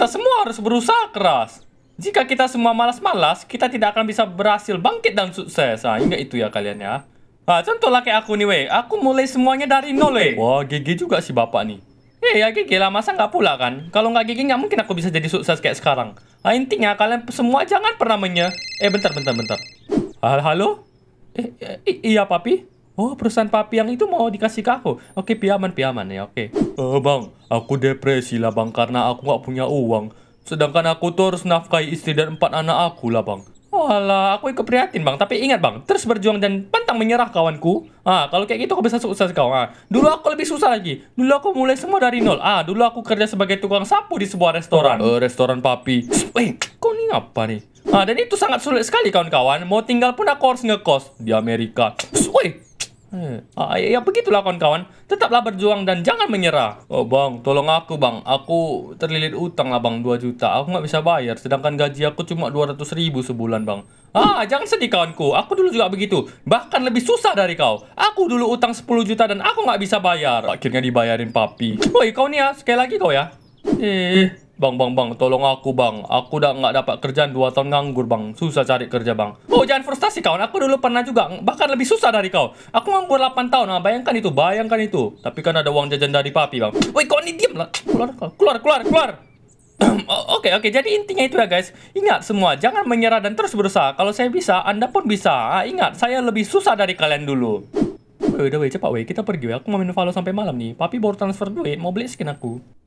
Kita semua harus berusaha keras. Jika kita semua malas-malas, kita tidak akan bisa berhasil bangkit dan sukses. Ah, ingat itu ya kalian ya. Nah, contohlah kayak aku nih, weh. Aku mulai semuanya dari nol, weh. Wah, gigi juga si bapak nih. Eh, ya gigi lah. Masa nggak pula kan? Kalau nggak gigi, nggak mungkin aku bisa jadi sukses kayak sekarang. Nah, intinya kalian semua jangan pernah menye... Eh, bentar, bentar, bentar. Halo? eh, eh iya, papi? Oh, perusahaan papi yang itu mau dikasih ke aku. Oke, piaman, piaman ya, oke. Uh, bang, aku depresi lah bang, karena aku gak punya uang. Sedangkan aku tuh harus nafkahi istri dan empat anak aku lah bang. Walah, oh, aku ikut prihatin bang. Tapi ingat bang, terus berjuang dan pantang menyerah kawanku. Ah, kalau kayak gitu aku bisa sukses kawan. Ah, dulu aku lebih susah lagi. Dulu aku mulai semua dari nol. Ah, dulu aku kerja sebagai tukang sapu di sebuah restoran. Uh, restoran papi. Eh, kau ini apa nih? Ah, dan itu sangat sulit sekali kawan-kawan. Mau tinggal pun aku harus ngekos di Amerika. Woi, Eh, ya begitulah kawan-kawan. Tetaplah berjuang dan jangan menyerah. Oh bang, tolong aku bang. Aku terlilit utang lah bang 2 juta. Aku nggak bisa bayar. Sedangkan gaji aku cuma 200 ribu sebulan bang. Ah, jangan sedih kawanku. Aku dulu juga begitu. Bahkan lebih susah dari kau. Aku dulu utang 10 juta dan aku nggak bisa bayar. Akhirnya dibayarin papi. Woi kau nih ya, sekali lagi kau ya. Eh, Bang, bang, bang, tolong aku bang. Aku udah nggak dapat kerjaan 2 tahun nganggur bang. Susah cari kerja bang. Oh jangan frustasi kawan. Aku dulu pernah juga, bahkan lebih susah dari kau. Aku nganggur 8 tahun. Nah, bayangkan itu, bayangkan itu. Tapi kan ada uang jajan dari papi bang. Woi kau ini diem lah. Keluar, keluar, keluar, keluar. Oh, oke, oke, okay, okay. jadi intinya itu ya guys. Ingat semua, jangan menyerah dan terus berusaha. Kalau saya bisa, Anda pun bisa. Ah, ingat, saya lebih susah dari kalian dulu. Woi, udah cepat weh, kita pergi woi. Aku mau minum follow sampai malam nih. Papi baru transfer duit, mau beli skin aku.